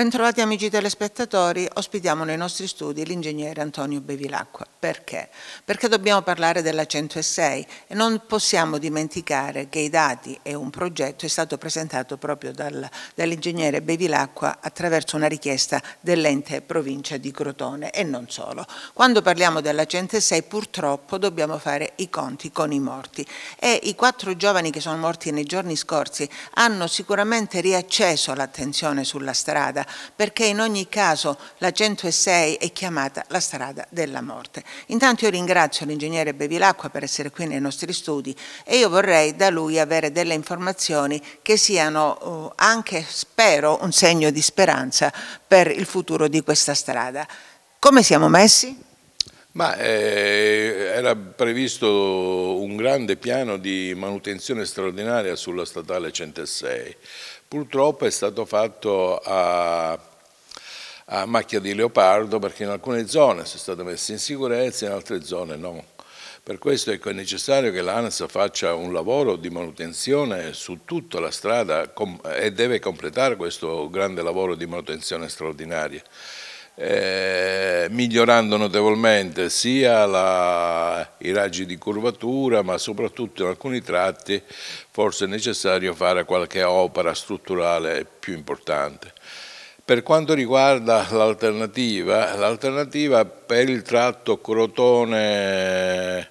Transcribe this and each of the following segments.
Bentrovati amici telespettatori, ospitiamo nei nostri studi l'ingegnere Antonio Bevilacqua. Perché? Perché dobbiamo parlare della 106 e non possiamo dimenticare che i dati e un progetto è stato presentato proprio dal, dall'ingegnere Bevilacqua attraverso una richiesta dell'ente provincia di Crotone e non solo. Quando parliamo della 106 purtroppo dobbiamo fare i conti con i morti e i quattro giovani che sono morti nei giorni scorsi hanno sicuramente riacceso l'attenzione sulla strada perché in ogni caso la 106 è chiamata la strada della morte. Intanto io ringrazio l'ingegnere Bevilacqua per essere qui nei nostri studi e io vorrei da lui avere delle informazioni che siano eh, anche, spero, un segno di speranza per il futuro di questa strada. Come siamo messi? Ma eh, era previsto un grande piano di manutenzione straordinaria sulla statale 106 Purtroppo è stato fatto a, a macchia di leopardo perché in alcune zone sono state messe in sicurezza, in altre zone no. Per questo ecco, è necessario che l'ANAS faccia un lavoro di manutenzione su tutta la strada e deve completare questo grande lavoro di manutenzione straordinaria eh, migliorando notevolmente sia la, i raggi di curvatura ma soprattutto in alcuni tratti forse è necessario fare qualche opera strutturale più importante. Per quanto riguarda l'alternativa, l'alternativa per il tratto Crotone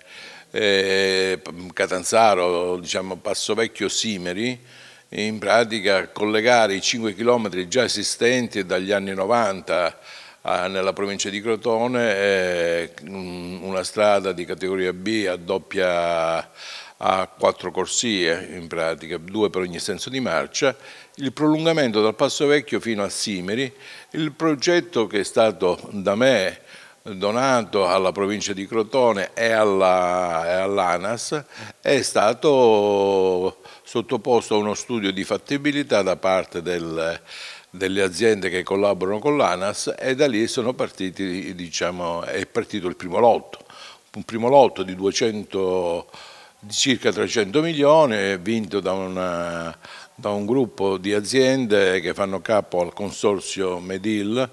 eh, Catanzaro, diciamo Passo Vecchio Simeri, in pratica collegare i 5 km già esistenti dagli anni 90 nella provincia di Crotone, mm, una strada di categoria B a doppia a quattro corsie in pratica, due per ogni senso di marcia, il prolungamento dal Passo Vecchio fino a Simeri, il progetto che è stato da me donato alla provincia di Crotone e all'ANAS all è stato sottoposto a uno studio di fattibilità da parte del delle aziende che collaborano con l'ANAS e da lì partiti, diciamo, è partito il primo lotto, un primo lotto di 200 di circa 300 milioni vinto da, una, da, un gruppo di aziende che fanno capo al consorzio Medil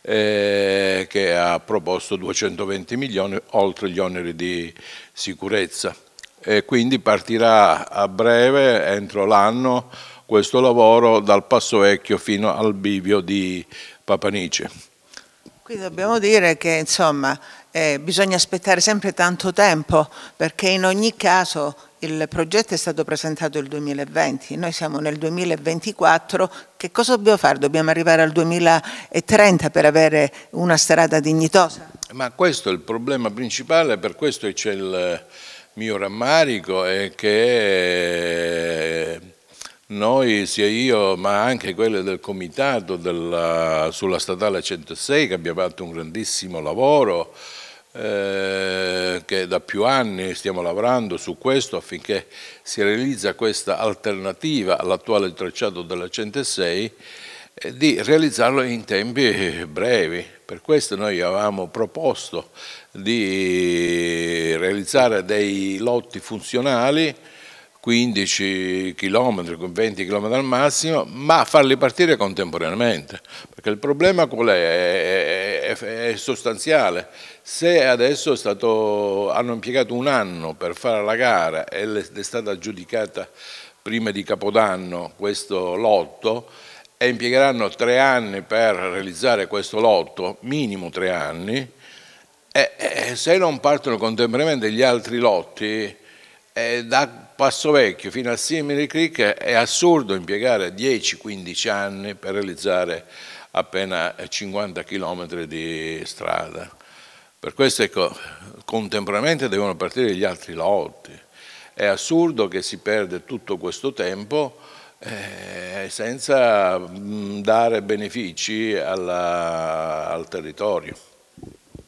eh, che ha proposto 220 milioni oltre gli oneri di sicurezza. E quindi partirà a breve, entro l'anno, questo lavoro dal Passo Vecchio fino al bivio di Papanice. Qui dobbiamo dire che insomma, eh, bisogna aspettare sempre tanto tempo perché in ogni caso il progetto è stato presentato nel 2020, noi siamo nel 2024, che cosa dobbiamo fare? Dobbiamo arrivare al 2030 per avere una strada dignitosa? Ma questo è il problema principale, per questo c'è il mio rammarico, è che eh, noi, sia io, ma anche quelli del comitato della, sulla statale 106 che abbiamo fatto un grandissimo lavoro, eh, che da più anni stiamo lavorando su questo affinché si realizza questa alternativa all'attuale tracciato della 106 eh, di realizzarlo in tempi brevi. Per questo noi avevamo proposto di realizzare dei lotti funzionali 15 km, 20 km al massimo, ma farli partire contemporaneamente, perché il problema qual è? È, è, è sostanziale. Se adesso stato, hanno impiegato un anno per fare la gara ed è stata giudicata prima di Capodanno questo lotto, e impiegheranno tre anni per realizzare questo lotto, minimo tre anni, e, e se non partono contemporaneamente gli altri lotti, eh, da Passo Vecchio fino a Simile Creek è assurdo impiegare 10-15 anni per realizzare appena 50 km di strada. Per questo ecco, contemporaneamente devono partire gli altri lotti. È assurdo che si perde tutto questo tempo eh, senza dare benefici alla, al territorio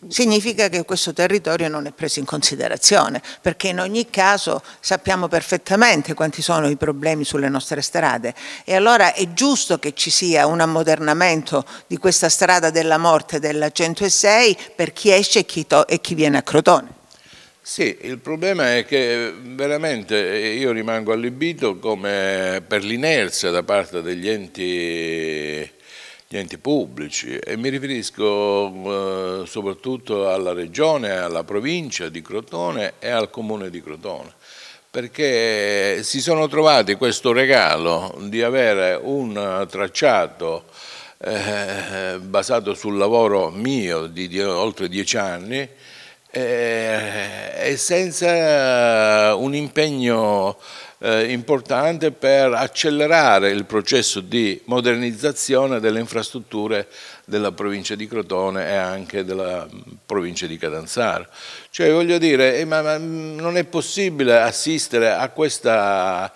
significa che questo territorio non è preso in considerazione, perché in ogni caso sappiamo perfettamente quanti sono i problemi sulle nostre strade e allora è giusto che ci sia un ammodernamento di questa strada della morte della 106 per chi esce e chi, e chi viene a Crotone. Sì, il problema è che veramente io rimango allibito come per l'inerzia da parte degli enti gli enti pubblici e mi riferisco eh, soprattutto alla regione, alla provincia di Crotone e al comune di Crotone perché si sono trovati questo regalo di avere un tracciato eh, basato sul lavoro mio di, di oltre dieci anni eh, e senza un impegno eh, importante per accelerare il processo di modernizzazione delle infrastrutture della provincia di Crotone e anche della provincia di Catanzaro. Cioè voglio dire, eh, ma, ma non è possibile assistere a questa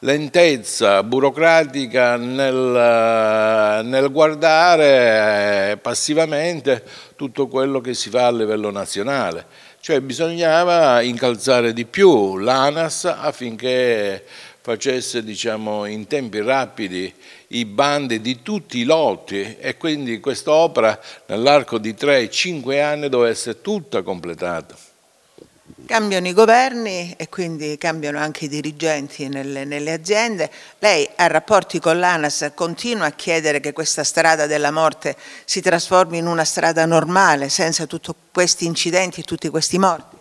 lentezza burocratica nel, eh, nel, guardare eh, passivamente tutto quello che si fa a livello nazionale. Cioè bisognava incalzare di più l'ANAS affinché facesse diciamo, in tempi rapidi i bandi di tutti i lotti e quindi quest'opera nell'arco di 3-5 anni doveva essere tutta completata. Cambiano i governi e quindi cambiano anche i dirigenti nelle, nelle, aziende. Lei ha rapporti con l'ANAS, continua a chiedere che questa strada della morte si trasformi in una strada normale, senza tutti questi incidenti e tutti questi morti?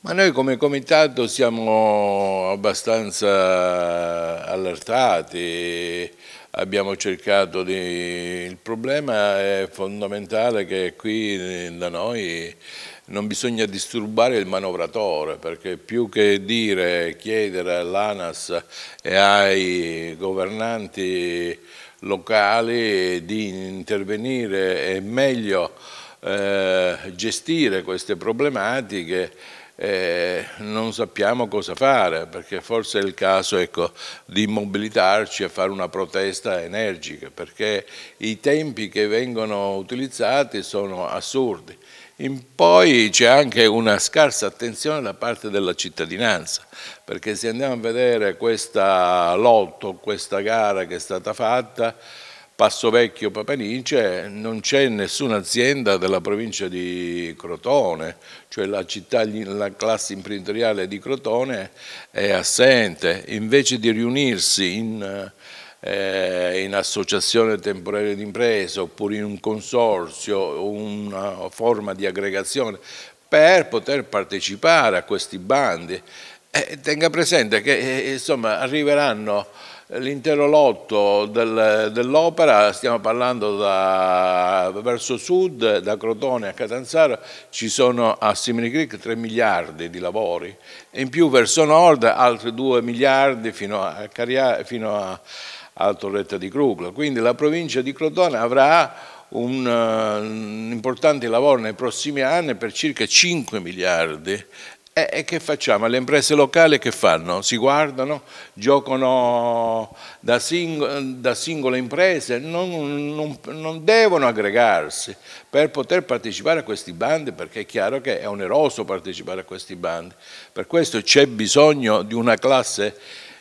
Ma noi come comitato siamo abbastanza allertati, abbiamo cercato di... Il problema è fondamentale che qui eh, da noi non bisogna disturbare il manovratore perché più che dire, chiedere all'ANAS e ai governanti locali di intervenire e meglio eh, gestire queste problematiche eh, non sappiamo cosa fare, perché forse è il caso ecco, di mobilitarci a fare una protesta energica, perché i tempi che vengono utilizzati sono assurdi. In poi c'è anche una scarsa attenzione da parte della cittadinanza, perché se andiamo a vedere questa lotto, questa gara che è stata fatta, Passo Vecchio Papanice non c'è nessuna azienda della provincia di Crotone, cioè la città, la classe imprenditoriale di Crotone è assente, invece di riunirsi in, eh, in associazione temporanea d'impresa oppure in un consorzio o una forma di aggregazione per poter partecipare a questi bandi. Eh, tenga presente che eh, insomma, arriveranno l'intero lotto del, dell'opera, stiamo parlando da, verso sud, da Crotone a Catanzaro, ci sono a Simini Creek 3 miliardi di lavori e in più verso nord altri 2 miliardi fino a, Caria, fino a, a Torretta di Cruclo. Quindi la provincia di Crotone avrà un, eh, un importante lavoro nei prossimi anni per circa 5 miliardi e, e che facciamo? Le imprese locali che fanno? Si guardano, giocano da, sing da singole imprese, non, non, non, devono aggregarsi per poter partecipare a questi bandi perché è chiaro che è oneroso partecipare a questi bandi. Per questo c'è bisogno di una classe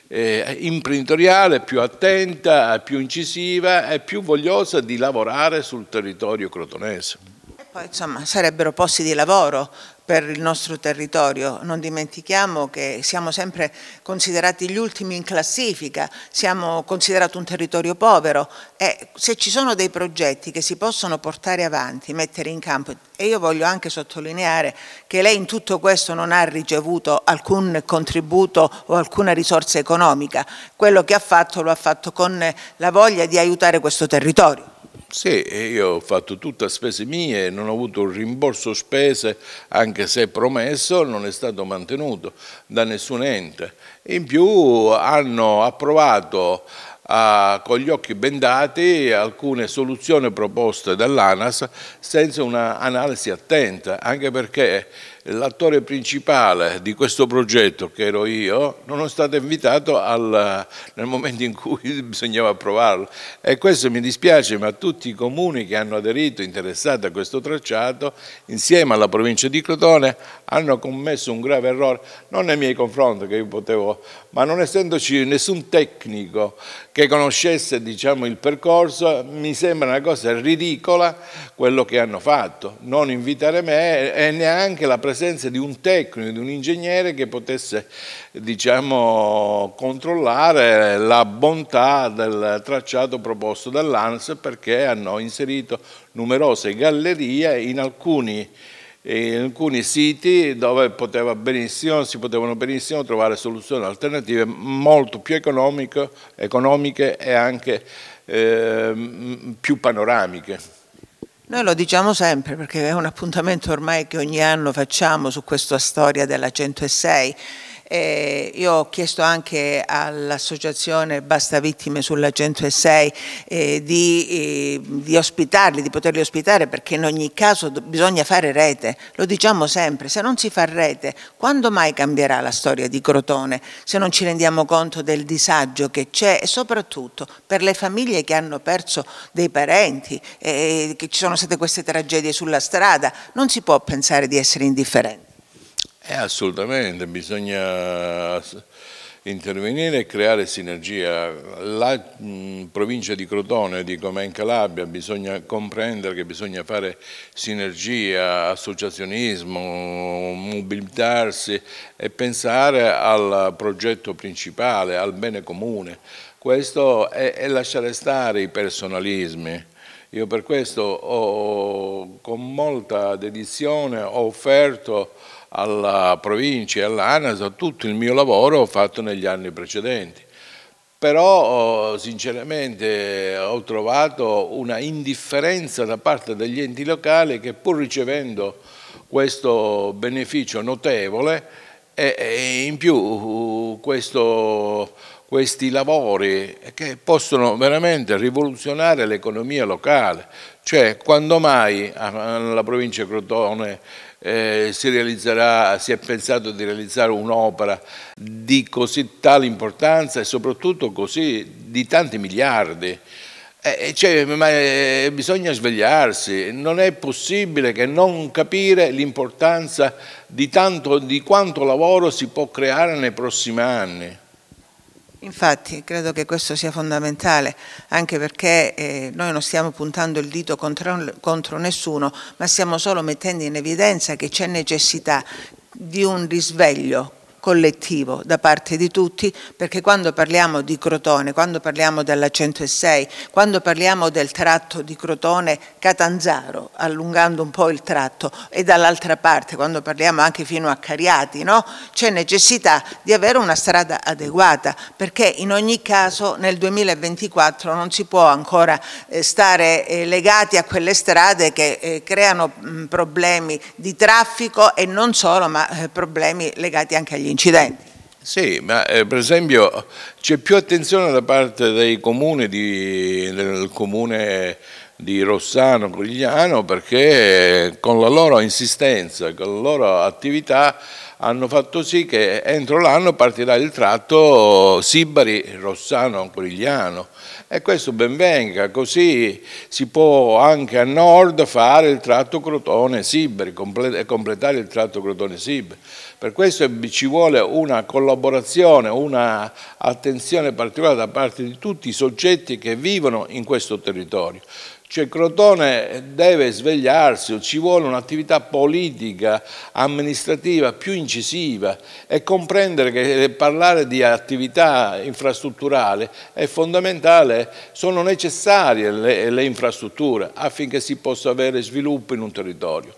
eh, imprenditoriale più attenta, più incisiva e più vogliosa di lavorare sul territorio crotonese. E poi insomma sarebbero posti di lavoro per il nostro territorio. Non dimentichiamo che siamo sempre considerati gli ultimi in classifica, siamo considerati un territorio povero e se ci sono dei progetti che si possono portare avanti, mettere in campo, e io voglio anche sottolineare che lei in tutto questo non ha ricevuto alcun contributo o alcuna risorsa economica, quello che ha fatto lo ha fatto con la voglia di aiutare questo territorio. Sì, io ho fatto tutte a spese mie, non ho avuto un rimborso spese, anche se promesso non è stato mantenuto da nessun ente. In più hanno approvato a, ah, con gli occhi bendati alcune soluzioni proposte dall'ANAS senza un'analisi attenta, anche perché l'attore principale di questo progetto, che ero io, non è stato invitato al, nel momento in cui bisognava approvarlo. E questo mi dispiace, ma tutti i comuni che hanno aderito, interessati a questo tracciato, insieme alla provincia di Crotone, hanno commesso un grave errore, non nei miei confronti, che io potevo, ma non essendoci nessun tecnico che conoscesse diciamo, il percorso, mi sembra una cosa ridicola quello che hanno fatto, non invitare me e neanche la presenza presenza di un tecnico, di un ingegnere che potesse diciamo, controllare la bontà del tracciato proposto dall'ANS perché hanno inserito numerose gallerie in alcuni in alcuni siti dove poteva si potevano benissimo trovare soluzioni alternative molto più economiche e anche eh, più panoramiche. Noi lo diciamo sempre perché è un appuntamento ormai che ogni anno facciamo su questa storia della 106 eh, io ho chiesto anche all'associazione Basta Vittime sulla 106 eh, di, eh, di, ospitarli, di poterli ospitare perché in ogni caso bisogna fare rete, lo diciamo sempre, se non si fa rete quando mai cambierà la storia di Crotone se non ci rendiamo conto del disagio che c'è e soprattutto per le famiglie che hanno perso dei parenti, eh, che ci sono state queste tragedie sulla strada, non si può pensare di essere indifferenti. Eh, assolutamente, bisogna intervenire e creare sinergia. La mh, mm, provincia di Crotone, di come in Calabria, bisogna comprendere che bisogna fare sinergia, associazionismo, mobilitarsi e pensare al progetto principale, al bene comune. Questo è, è lasciare stare i personalismi. Io per questo ho, con molta dedizione ho offerto alla provincia, all'ANAS, a tutto il mio lavoro fatto negli anni precedenti. Però oh, sinceramente ho trovato una indifferenza da parte degli enti locali che pur ricevendo questo beneficio notevole e, in più uh, questo, questi lavori che possono veramente rivoluzionare l'economia locale. Cioè, quando mai ah, la provincia Crotone eh, si, si è pensato di realizzare un'opera di così tale importanza e soprattutto così di tanti miliardi. Eh, eh cioè, eh, bisogna svegliarsi, non è possibile che non capire l'importanza di, tanto, di quanto lavoro si può creare nei prossimi anni. Infatti credo che questo sia fondamentale, anche perché eh, noi non stiamo puntando il dito contro, contro nessuno, ma stiamo solo mettendo in evidenza che c'è necessità di un risveglio collettivo da parte di tutti, perché quando parliamo di Crotone, quando parliamo della 106, quando parliamo del tratto di Crotone-Catanzaro, allungando un po' il tratto, e dall'altra parte, quando parliamo anche fino a Cariati, no? c'è necessità di avere una strada adeguata, perché in ogni caso nel 2024 non si può ancora eh, stare eh, legati a quelle strade che eh, creano problemi di traffico e non solo, ma problemi legati anche agli incidenti. Sì, ma eh, per esempio c'è più attenzione da parte dei comuni di, del comune di Rossano, Grigliano, perché con la loro insistenza, con la loro attività hanno fatto sì che entro l'anno partirà il tratto Sibari-Rossano-Grigliano e questo ben venga, così si può anche a nord fare il tratto Crotone-Sibari, completare il tratto Crotone-Sibari per questo ci vuole una collaborazione, un'attenzione particolare da parte di tutti i soggetti che vivono in questo territorio. Cioè Crotone deve svegliarsi, ci vuole un'attività politica, amministrativa più incisiva e comprendere che parlare di attività infrastrutturale è fondamentale, sono necessarie le, le infrastrutture affinché si possa avere sviluppo in un territorio.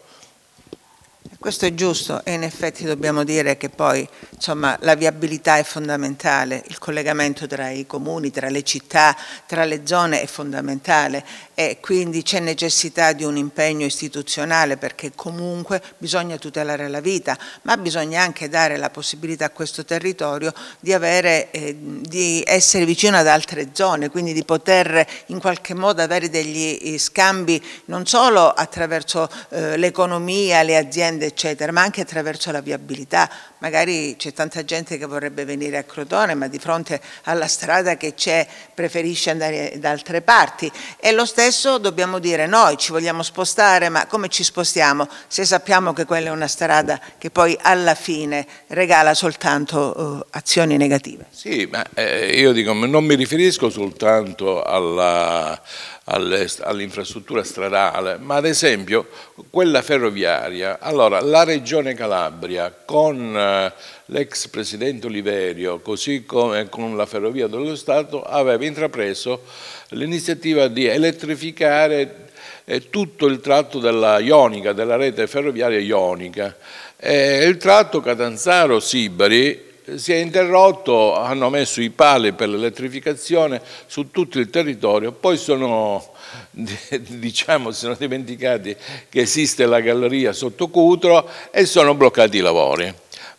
Questo è giusto e in effetti dobbiamo dire che poi insomma, la viabilità è fondamentale, il collegamento tra i comuni, tra le città, tra le zone è fondamentale e quindi c'è necessità di un impegno istituzionale perché comunque bisogna tutelare la vita, ma bisogna anche dare la possibilità a questo territorio di, avere, eh, di essere vicino ad altre zone, quindi di poter in qualche modo avere degli eh, scambi non solo attraverso eh, l'economia, le aziende, eccetera, ma anche attraverso la viabilità. Magari c'è tanta gente che vorrebbe venire a Crotone, ma di fronte alla strada che c'è preferisce andare da altre parti. E lo stesso dobbiamo dire noi, ci vogliamo spostare, ma come ci spostiamo se sappiamo che quella è una strada che poi alla fine regala soltanto uh, azioni negative? Sì, ma eh, io dico, non mi riferisco soltanto alla all'infrastruttura stradale, ma ad esempio quella ferroviaria, allora la regione Calabria con eh, l'ex presidente Oliverio, così come con la ferrovia dello Stato, aveva intrapreso l'iniziativa di elettrificare eh, tutto il tratto della Ionica, della rete ferroviaria Ionica. Eh, il tratto Catanzaro-Sibari si è interrotto, hanno messo i pali per l'elettrificazione su tutto il territorio, poi sono, diciamo, sono dimenticati che esiste la galleria sotto Cutro e sono bloccati i lavori.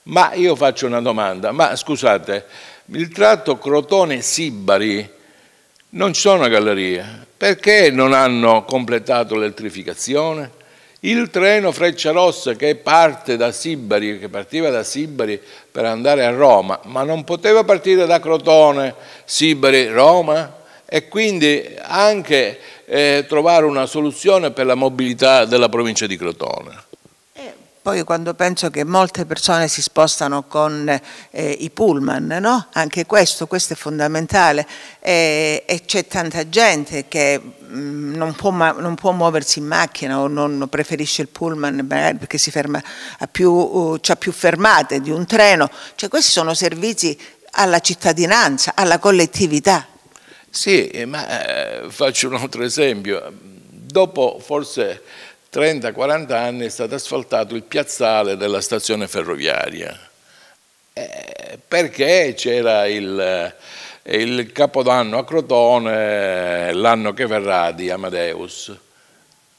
Ma io faccio una domanda, ma scusate, il tratto Crotone-Sibari non ci sono gallerie, perché non hanno completato l'elettrificazione? Il treno Freccia Rossa che parte da Sibari, che partiva da Sibari per andare a Roma, ma non poteva partire da Crotone, Sibari, Roma, e quindi anche eh, trovare una soluzione per la mobilità della provincia di Crotone. Poi quando penso che molte persone si spostano con eh, i pullman, no? anche questo, questo è fondamentale e, e c'è tanta gente che mh, mm, non, può, non, può, muoversi in macchina o non preferisce il pullman perché si ferma a più, uh, c'ha più fermate di un treno, cioè questi sono servizi alla cittadinanza, alla collettività. Sì, eh, ma eh, faccio un altro esempio. Dopo forse 30-40 anni è stato asfaltato il piazzale della stazione ferroviaria, eh, perché c'era il, eh, il capodanno a Crotone eh, l'anno che verrà di Amadeus.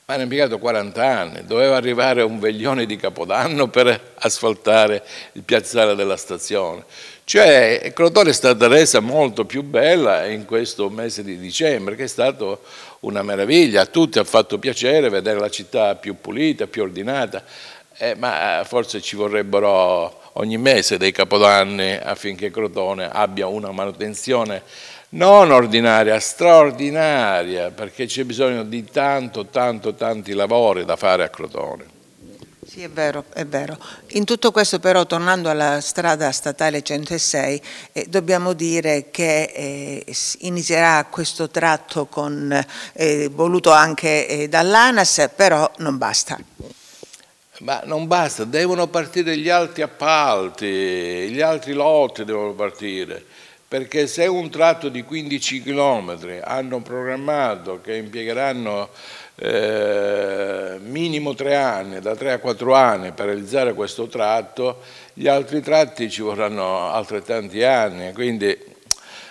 Ma era impiegato 40 anni, doveva arrivare un veglione di Capodanno per asfaltare il piazzale della stazione. Cioè Crotone è stata resa molto più bella in questo mese di dicembre, che è stata una meraviglia. A tutti ha fatto piacere vedere la città più pulita, più ordinata, eh, ma forse ci vorrebbero ogni mese dei capodanni affinché Crotone abbia una manutenzione non ordinaria, straordinaria, perché c'è bisogno di tanto, tanto, tanti lavori da fare a Crotone. Sì, è vero, è vero. In tutto questo però, tornando alla strada statale 106, eh, dobbiamo dire che eh, inizierà questo tratto con, eh, voluto anche eh, dall'ANAS, però non basta. Ma non basta, devono partire gli altri appalti, gli altri lotti devono partire, perché se un tratto di 15 km hanno programmato che impiegheranno eh, minimo tre anni, da tre a quattro anni per realizzare questo tratto, gli altri tratti ci vorranno altrettanti anni, quindi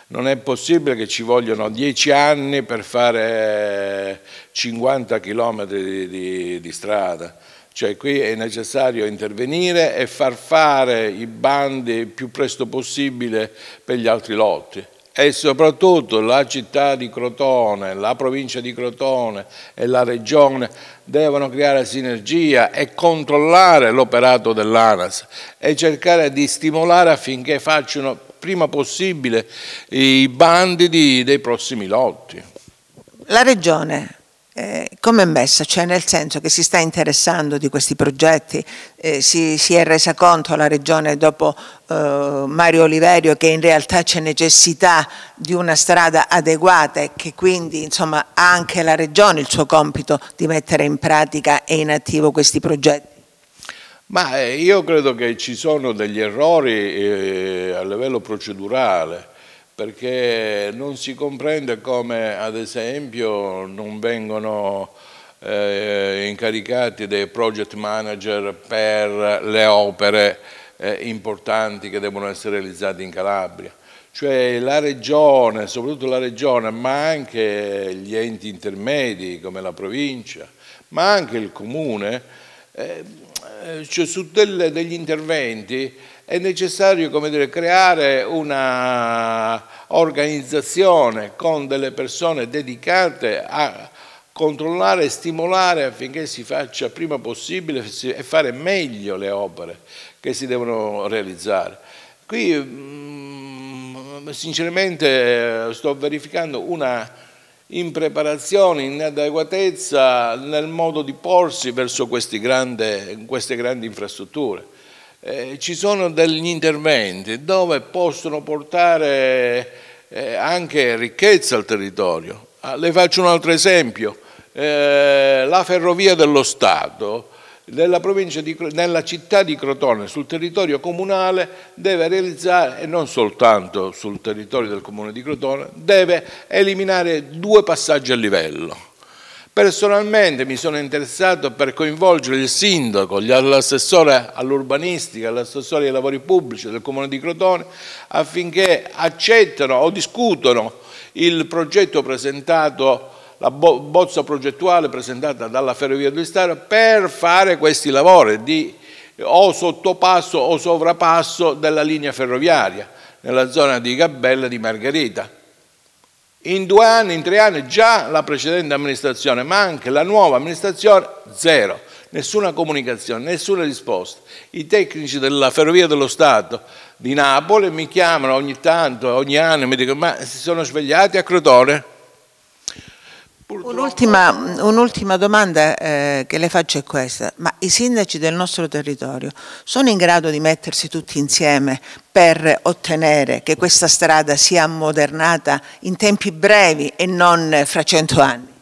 non è possibile che ci vogliono dieci anni per fare 50 km di, di, di strada. Cioè qui è necessario intervenire e far fare i bandi il più presto possibile per gli altri lotti e soprattutto la città di Crotone, la provincia di Crotone e la regione devono creare sinergia e controllare l'operato dell'ANAS e cercare di stimolare affinché facciano prima possibile i bandi di, dei prossimi lotti. La regione eh, Come è messa? Cioè nel senso che si sta interessando di questi progetti, eh, si, si, è resa conto la Regione dopo eh, Mario Oliverio che in realtà c'è necessità di una strada adeguata e che quindi insomma, ha anche la Regione il suo compito di mettere in pratica e in attivo questi progetti? Ma eh, io credo che ci sono degli errori eh, a livello procedurale perché non si comprende come ad esempio non vengono eh, incaricati dei project manager per le opere eh, importanti che devono essere realizzate in Calabria. Cioè la regione, soprattutto la regione, ma anche gli enti intermedi come la provincia, ma anche il comune, eh, eh cioè su delle, degli interventi è necessario dire, creare un'organizzazione con delle persone dedicate a controllare e stimolare affinché si faccia prima possibile e fare meglio le opere che si devono realizzare. Qui mm, sinceramente sto verificando una impreparazione, inadeguatezza nel modo di porsi verso grandi, queste grandi infrastrutture eh, ci sono degli interventi dove possono portare eh, anche ricchezza al territorio. Ah, le faccio un altro esempio, eh, la ferrovia dello Stato nella, di, nella, città di Crotone, sul territorio comunale, deve realizzare, e non soltanto sul territorio del comune di Crotone, deve eliminare due passaggi a livello Personalmente mi sono interessato per coinvolgere il sindaco, l'assessore all'urbanistica, l'assessore ai lavori pubblici del comune di Crotone affinché accettano o discutano il progetto presentato, la bo bozza progettuale presentata dalla Ferrovia dello Stato per fare questi lavori di o sottopasso o sovrapasso della linea ferroviaria nella zona di Gabbella di Margherita in due anni, in tre anni, già la precedente amministrazione, ma anche la nuova amministrazione, zero. Nessuna comunicazione, nessuna risposta. I tecnici della Ferrovia dello Stato di Napoli mi chiamano ogni tanto, ogni anno, e mi dicono ma si sono svegliati a Crotone? Un'ultima, un'ultima, domanda eh, che le faccio è questa, ma i sindaci del nostro territorio sono in grado di mettersi tutti insieme per ottenere che questa strada sia ammodernata in tempi brevi e non fra cento anni?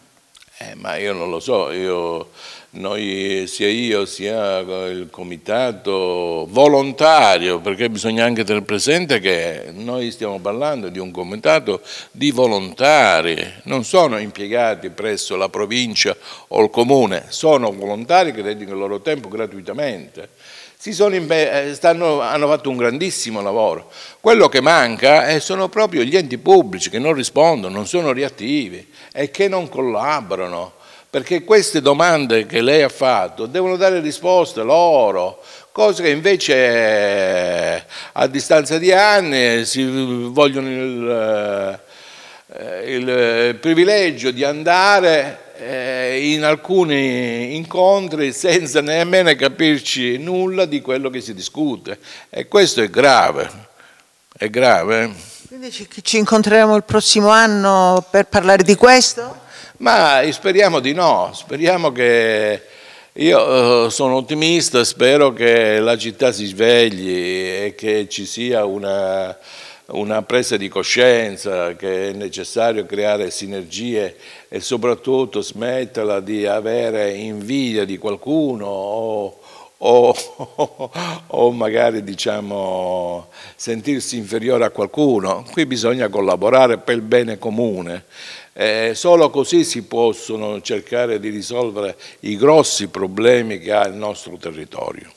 Eh, ma io non lo so, io, noi, sia io sia il comitato volontario, perché bisogna anche tenere presente che noi stiamo parlando di un comitato di volontari, non sono impiegati presso la provincia o il comune, sono volontari che dedicano il loro tempo gratuitamente eh, stanno, hanno fatto un grandissimo lavoro. Quello che manca eh, sono proprio gli enti pubblici che non rispondono, non sono reattivi e che non collaborano, perché queste domande che lei ha fatto devono dare risposte loro, cose che invece eh, a distanza di anni si vogliono il, il privilegio di andare eh, in alcuni incontri senza nemmeno capirci nulla di quello che si discute. E questo è grave, è grave. Quindi ci, ci incontreremo il prossimo anno per parlare di questo? Ma speriamo di no, speriamo che io eh, sono ottimista, spero che la città si svegli e che ci sia una una presa di coscienza che è necessario creare sinergie e soprattutto smetterla di avere invidia di qualcuno o, o, o magari diciamo, sentirsi inferiore a qualcuno. Qui bisogna collaborare per il bene comune. Eh, solo così si possono cercare di risolvere i grossi problemi che ha il nostro territorio.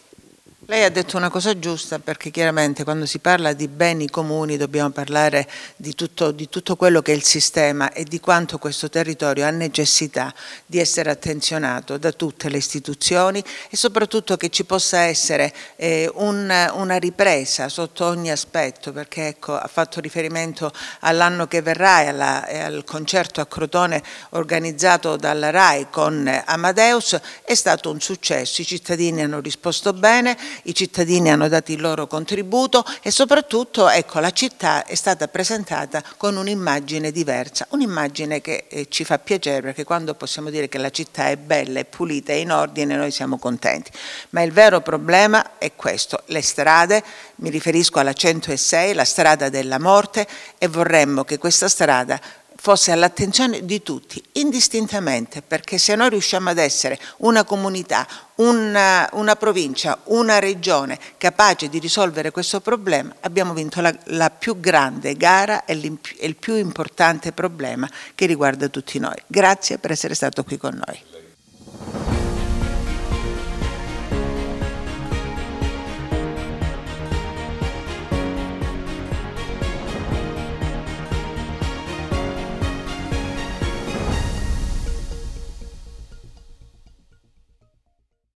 Lei ha detto una cosa giusta perché chiaramente quando si parla di beni comuni dobbiamo parlare di tutto, di tutto, quello che è il sistema e di quanto questo territorio ha necessità di essere attenzionato da tutte le istituzioni e soprattutto che ci possa essere eh, un, una ripresa sotto ogni aspetto perché ecco, ha fatto riferimento all'anno che verrà e, alla, e al concerto a Crotone organizzato dalla RAI con Amadeus, è stato un successo, i cittadini hanno risposto bene i cittadini hanno dato il loro contributo e soprattutto ecco, la città è stata presentata con un'immagine diversa, un'immagine che eh, ci fa piacere perché quando possiamo dire che la città è bella, è pulita, è in ordine, noi siamo contenti. Ma il vero problema è questo, le strade, mi riferisco alla 106, la strada della morte e vorremmo che questa strada fosse all'attenzione di tutti, indistintamente, perché se noi riusciamo ad essere una comunità, una, una provincia, una regione capace di risolvere questo problema, abbiamo vinto la, la più grande gara e, e il più importante problema che riguarda tutti noi. Grazie per essere stato qui con noi.